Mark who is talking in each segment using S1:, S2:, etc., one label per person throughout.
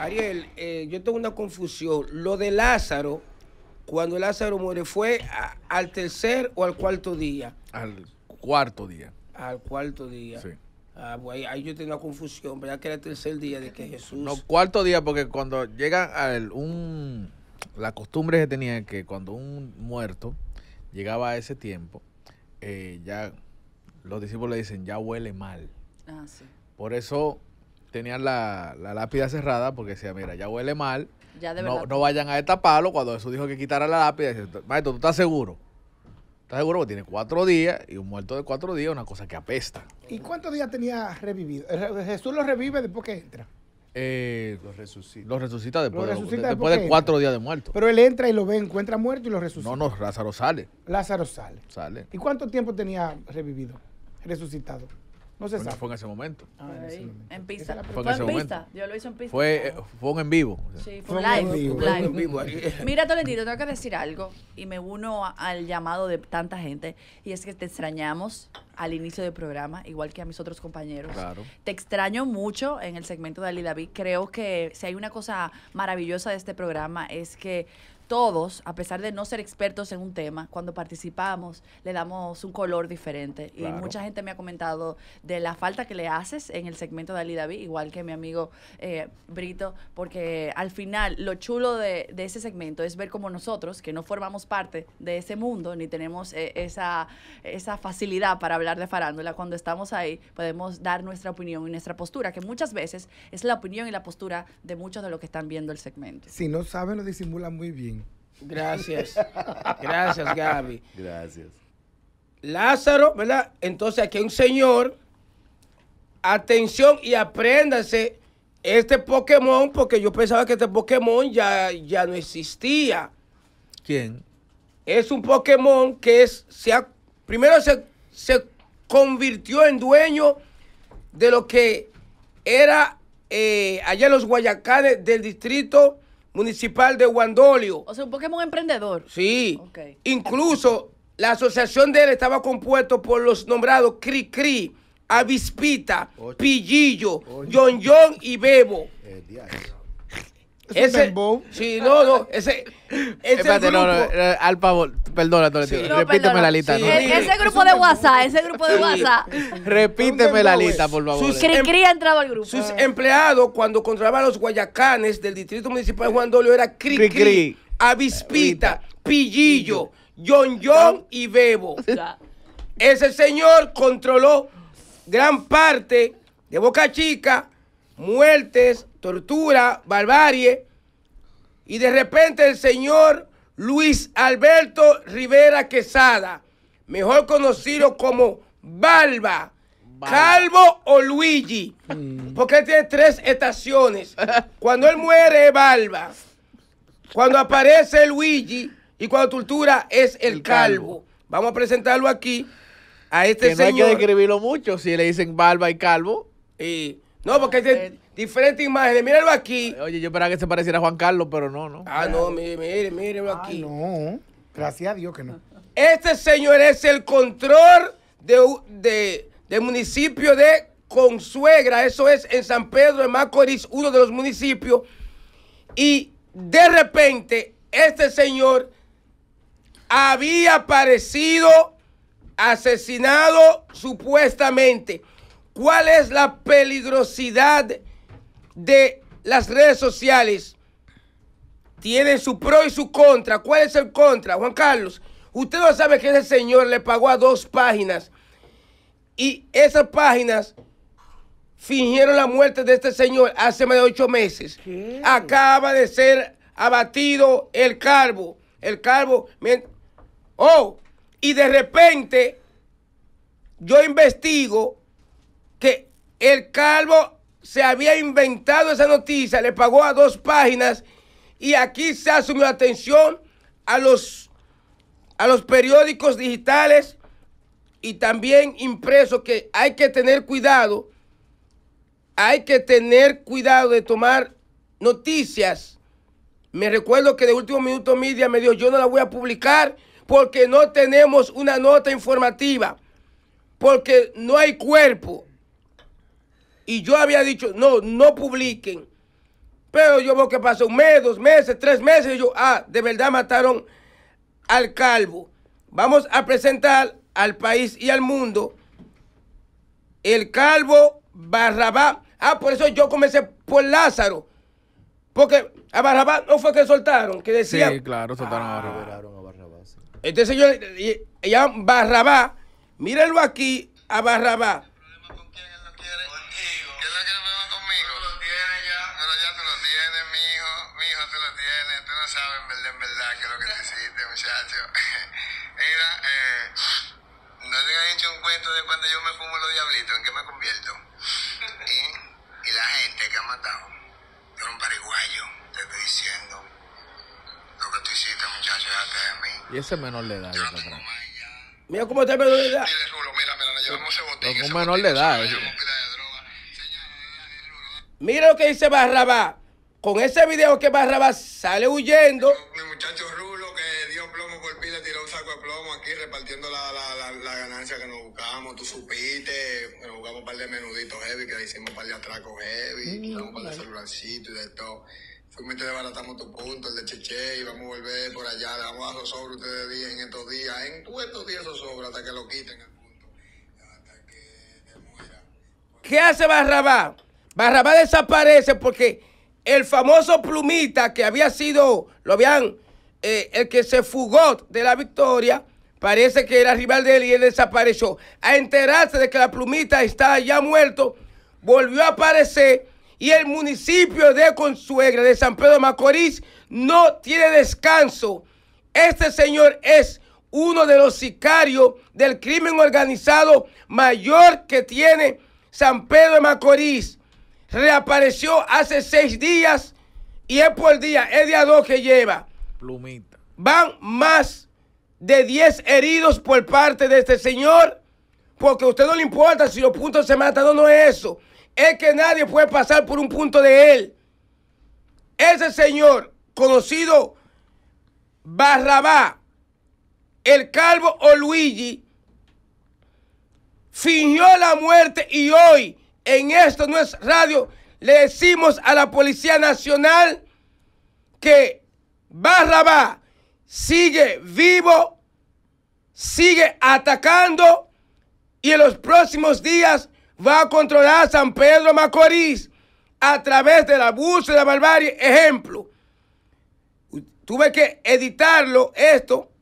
S1: Ariel, eh, yo tengo una confusión. Lo de Lázaro, cuando Lázaro muere, ¿fue al tercer o al cuarto día? Al cuarto día. Al cuarto día. Sí. Ah, pues ahí, yo tengo una confusión, ¿verdad? Que era el tercer día de que Jesús. No, cuarto día, porque cuando llega a un. La costumbre que tenía que cuando un muerto llegaba a ese tiempo, eh, ya los discípulos le dicen, ya huele mal. Ah, Por eso tenían la, lápida cerrada, porque decía, mira, ya huele mal. no, no, vayan a destaparlo. Cuando Jesús dijo que quitara la lápida, dice, maestro, ¿tú estás seguro? ¿Estás seguro? Porque tiene cuatro días y un muerto de cuatro días es una cosa que apesta. ¿Y cuántos días tenía revivido? Eh, Jesús lo revive después que entra. Eh, lo resucita. después, de, cuatro días de muerto. Pero él entra y lo ve, encuentra muerto y lo resucita. No, no, Lázaro sale. Lázaro sale. Sale. ¿Y cuánto tiempo tenía revivido? resucitado. No se sabe. Fue en ese momento. Ah, en, fue en, pista. Yo lo hice en pista. Fue, eh, en vivo. Sí, fue, live. Mira, Tolentino, tengo que decir algo y me uno al llamado de tanta gente y es que te extrañamos al inicio del programa, igual que a mis otros compañeros. Claro. Te extraño mucho en el segmento de Ali David. Creo que si hay una cosa maravillosa de este programa es que todos, a pesar de no ser expertos en un tema, cuando participamos le damos un color diferente. Y mucha gente me ha comentado de la falta que le haces en el segmento de Ali David, igual que mi amigo eh, Brito, porque al final lo chulo de, ese segmento es ver como nosotros, que no formamos parte de ese mundo, ni tenemos eh, esa, esa facilidad para hablar de farándula, cuando estamos ahí podemos dar nuestra opinión y nuestra postura, que muchas veces es la opinión y la postura de muchos de los que están viendo el segmento. Si no saben, lo disimulan muy bien. Gracias. Gracias, Gaby. Gracias. Lázaro, ¿verdad? Entonces aquí hay un señor. Atención y apréndase este Pokémon, porque yo pensaba que este Pokémon ya, ya no existía. ¿Quién? Es un Pokémon que es, se primero se, se convirtió en dueño de lo que era eh, allá en los Guayacanes del distrito municipal de Guandolio. O sea, un Pokémon emprendedor. Sí. Incluso la asociación de él estaba compuesto por los nombrados Cri Cri, Avispita, Pillillo, John y Bebo. Eh, ese, Sí, no, no, ese, ese Espérate, no, no, eh, al favor, perdona, sí, repíteme la lista. no. E-, ese grupo de WhatsApp, ese grupo de WhatsApp. repíteme la lista, por favor. Sus, cri em- entraba al grupo. Sus empleados, cuando controlaban los guayacanes del Distrito Municipal de Juan Dolio, era Cricri, Avispita, Pillillo, John John y Bebo. Ese señor controló gran parte de Boca Chica, muertes, tortura, barbarie. Y de repente el señor Luis Alberto Rivera Quesada, mejor conocido como Balba, Calvo o Luigi, mm. porque él tiene tres estaciones. Cuando él muere es Balba, cuando aparece Luigi y cuando tortura es el, calvo. Vamos a presentarlo aquí a este señor. No hay que describirlo mucho si le dicen Balba y Calvo. Y eh, no, porque es eh, diferente imagen. Míralo aquí. Oye, yo esperaba que se pareciera a Juan Carlos, pero no, ¿no? Ah, no, mire, mire, mírelo ah, aquí. Ah, no, gracias a Dios que no. Este señor es el control de, del municipio de Consuegra. Eso es en San Pedro de Macorís, uno de los municipios. Y de repente, este señor había aparecido asesinado supuestamente cuál es la peligrosidad de las redes sociales. Tiene su pro y su contra. ¿Cuál es el contra? Juan Carlos, usted no sabe que ese señor le pagó a dos páginas. Y esas páginas fingieron la muerte de este señor hace más de ocho meses. Acaba de ser abatido el calvo. El calvo. Oh, y de repente yo investigo que el calvo se había inventado esa noticia, le pagó a dos páginas y aquí se asumió atención a los, a los periódicos digitales y también impresos que hay que tener cuidado, hay que tener cuidado de tomar noticias. Me recuerdo que de último minuto media me dijo, yo no la voy a publicar porque no tenemos una nota informativa, porque no hay cuerpo. Y yo había dicho, no, no publiquen. Pero yo veo que pasó un mes, dos meses, tres meses. Y yo, ah, de verdad mataron al calvo. Vamos a presentar al país y al mundo el calvo Barrabá. Ah, por eso yo comencé por Lázaro. Porque a Barrabá no fue que soltaron, que decían. Sí, claro, soltaron a ah, Barrabá. Entonces yo, Barrabá, este eh, eh, mírenlo aquí a Barrabá. muchacho. Mira, eh, no te han hecho un cuento de cuando yo me fumo los diablitos, en qué me convierto. ¿Eh? Y, la gente que ha matado. Yo era un pariguayo, te estoy diciendo. Lo que tú hiciste, muchacho, antes de mí. Y ese menor le da. Mira cómo está el menor de edad. mira, mira, ese un menor le da. Eh. Mira lo que dice Barrabá. Con ese video que Barrabá sale huyendo. de Menudito heavy, que hicimos para el de heavy, quitamos el un par de mm, y de todo. Fuimos y te desbaratamos tu punto, el de Cheche, y vamos a volver por allá, le vamos a sobros ustedes en estos días, en todos estos días sobre hasta que lo quiten el punto, hasta que muera. ¿Qué hace Barrabá? Barrabá desaparece porque el famoso plumita que había sido, lo habían, eh, el que se fugó de la victoria, Parece que era rival de él y él desapareció. A enterarse de que la plumita estaba ya muerto, volvió a aparecer y el municipio de Consuegra de San Pedro de Macorís no tiene descanso. Este señor es uno de los sicarios del crimen organizado mayor que tiene San Pedro de Macorís. Reapareció hace seis días y es por día, es día dos que lleva. Plumita. Van más de 10 heridos por parte de este señor. Porque a usted no le importa si los puntos se matan o no, es eso. Es que nadie puede pasar por un punto de él. Ese señor, conocido Barrabá, el calvo o Luigi, fingió la muerte y hoy, en esto no es radio, le decimos a la Policía Nacional que Barrabá sigue vivo, sigue atacando y en los próximos días va a controlar San Pedro Macorís a través del abuso y la barbarie. Ejemplo, tuve que editarlo esto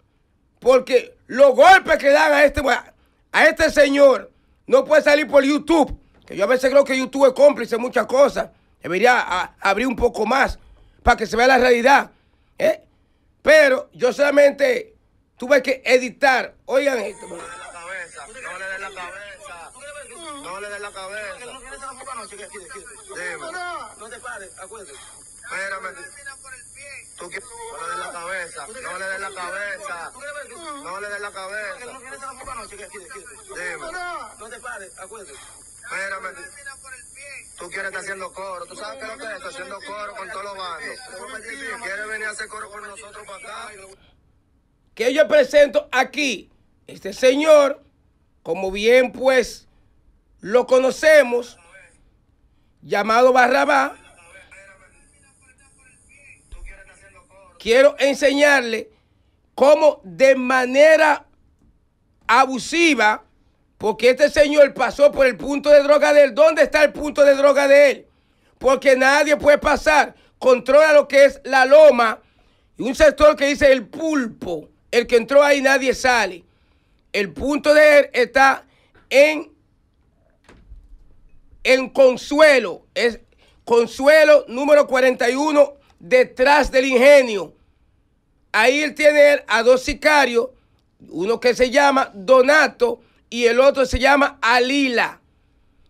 S1: porque los golpes que dan a este, a este señor no puede salir por YouTube. Que yo a veces creo que YouTube es cómplice de muchas cosas. Debería abrir un poco más para que se vea la realidad. ¿eh? Pero yo solamente tuve que editar. Oigan esto. No le la cabeza, no le la cabeza, no le la cabeza. No te pares, acuérdate. Espérame. ¿Tú quieres? No le des la cabeza, no le des la cabeza, no le des la cabeza. No noche, Dime. No te pares, acuérdate. Espérame. Tú quieres estar haciendo coro, tú sabes qué es lo que es, está haciendo coro con todos los bandos. ¿Quieres venir a hacer coro con nosotros para acá? Que yo presento aquí, este señor, como bien pues lo conocemos, llamado Barrabá, quiero enseñarle cómo de manera abusiva, porque este señor pasó por el punto de droga de él. ¿Dónde está el punto de droga de él? Porque nadie puede pasar. Controla lo que es la loma y un sector que dice el pulpo. El que entró ahí nadie sale. El punto de él está en, en Consuelo. Es Consuelo número 41 detrás del ingenio. Ahí él tiene a dos sicarios, uno que se llama Donato y el otro se llama Alila,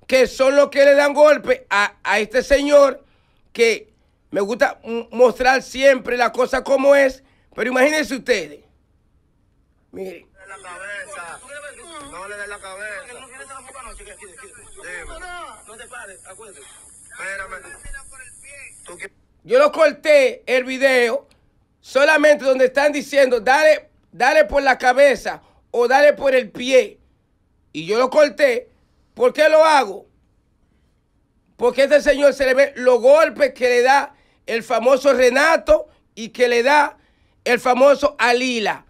S1: que son los que le dan golpe a, este señor que me gusta mostrar siempre la cosa como es, pero imagínense ustedes. Miren. Yo lo corté el video solamente donde están diciendo, dale, por la cabeza o dale por el pie. Y yo lo corté. ¿Por qué lo hago? Porque este señor se le ve los golpes que le da el famoso Renato y que le da el famoso Alila.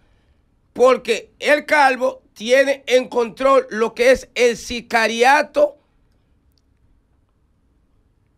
S1: Porque el calvo tiene en control lo que es el sicariato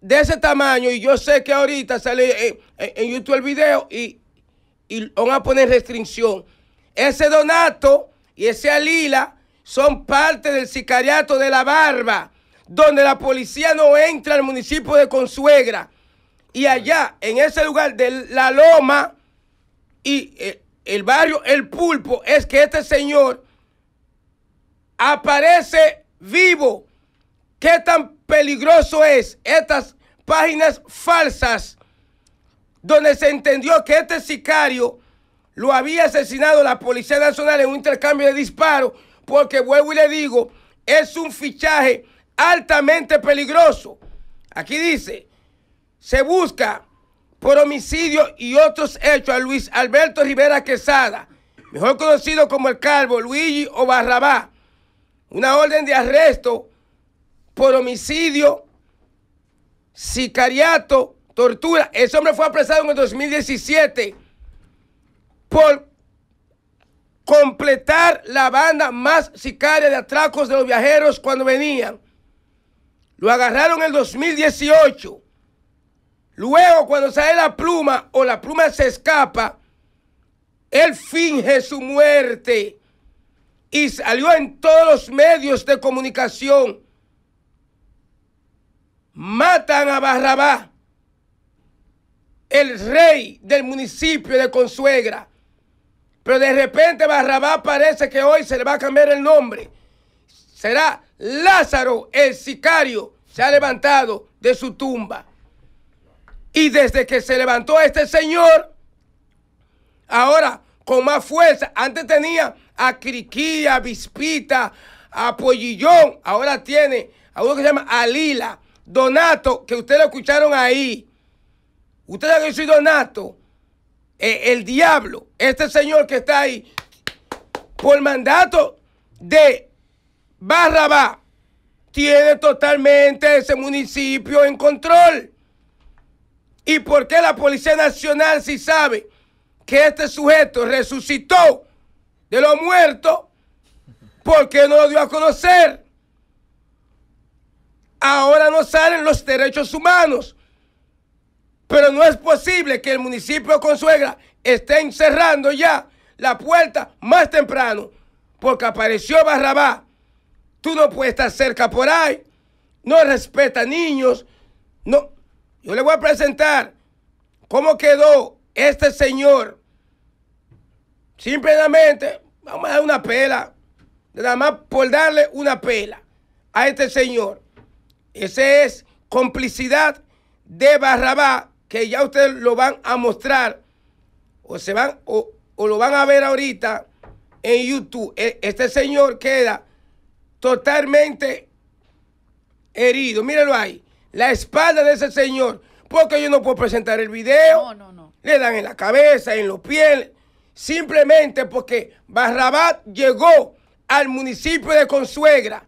S1: de ese tamaño y yo sé que ahorita sale eh, eh, en, YouTube el video y, van a poner restricción. Ese Donato y ese Alila son parte del sicariato de la barba, donde la policía no entra al municipio de Consuegra. Y allá, en ese lugar de La Loma y eh, el barrio El Pulpo, es que este señor aparece vivo qué tan peligroso es estas páginas falsas donde se entendió que este sicario lo había asesinado la Policía Nacional en un intercambio de disparos, porque vuelvo y le digo, es un fichaje altamente peligroso. Aquí dice, se busca por homicidio y otros hechos a Luis Alberto Rivera Quesada, mejor conocido como el Calvo, Luigi o Barrabá, una orden de arresto por homicidio, sicariato, tortura. Ese hombre fue apresado en el 2017 por completar la banda más sicaria de atracos de los viajeros cuando venían. Lo agarraron en el 2018. Luego, cuando sale la pluma o la pluma se escapa, él finge su muerte y salió en todos los medios de comunicación matan a Barrabá, el rey del municipio de Consuegra. Pero de repente Barrabá parece que hoy se le va a cambiar el nombre. Será Lázaro, el sicario, se ha levantado de su tumba. Y desde que se levantó este señor, ahora con más fuerza, antes tenía a Criquía, a Vispita, a Pollillón, ahora tiene a uno que se llama Alila, Donato, que ustedes lo escucharon ahí. Ustedes han soy Donato, eh, el diablo, este señor que está ahí, por mandato de Barrabá, tiene totalmente ese municipio en control. ¿Y por qué la Policía Nacional, si sabe que este sujeto resucitó de los muertos, por qué no lo dio a conocer? ahora no salen los derechos humanos. Pero no es posible que el municipio Consuegra esté encerrando ya la puerta más temprano porque apareció Barrabá. Tú no puedes estar cerca por ahí. No respeta niños. No. Yo le voy a presentar cómo quedó este señor. Simplemente vamos a dar una pela. Nada más por darle una pela a este señor. Ese es complicidad de Barrabá, que ya ustedes lo van a mostrar o se van o, lo van a ver ahorita en YouTube. E, este señor queda totalmente herido. Mírenlo ahí. La espalda de ese señor. Porque yo no puedo presentar el video. No, no, no. Le dan en la cabeza, en los pies. Simplemente porque Barrabá llegó al municipio de Consuegra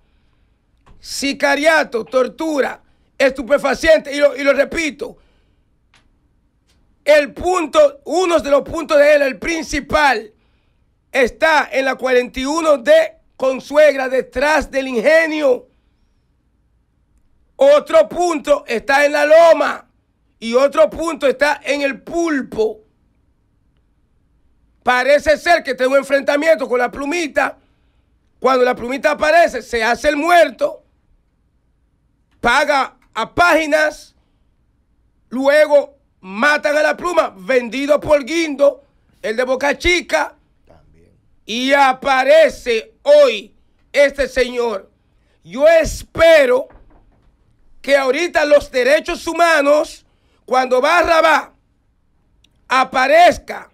S1: sicariato, tortura, estupefaciente, y lo, repito, el punto, uno de los puntos de él, el principal, está en la 41 de Consuegra, detrás del ingenio. Otro punto está en la loma y otro punto está en el pulpo. Parece ser que tengo un enfrentamiento con la plumita. Cuando la plumita aparece, se hace el muerto paga a páginas, luego matan a la pluma, vendido por Guindo, el de Boca Chica, y aparece hoy este señor. Yo espero que ahorita los derechos humanos, cuando Barra aparezca,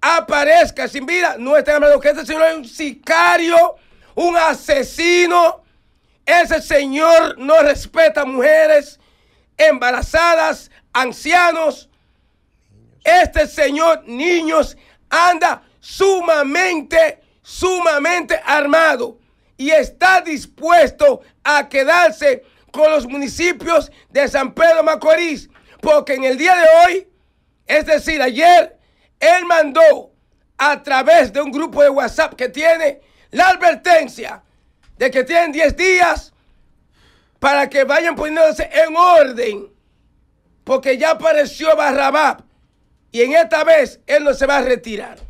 S1: aparezca sin vida, no estén hablando que este señor es un sicario, un asesino, ese señor no respeta mujeres embarazadas, ancianos. Este señor, niños, anda sumamente, sumamente armado y está dispuesto a quedarse con los municipios de San Pedro Macorís. Porque en el día de hoy, es decir, ayer, él mandó a través de un grupo de WhatsApp que tiene la advertencia de que tienen 10 días para que vayan poniéndose en orden, porque ya apareció Barrabás y en esta vez él no se va a retirar.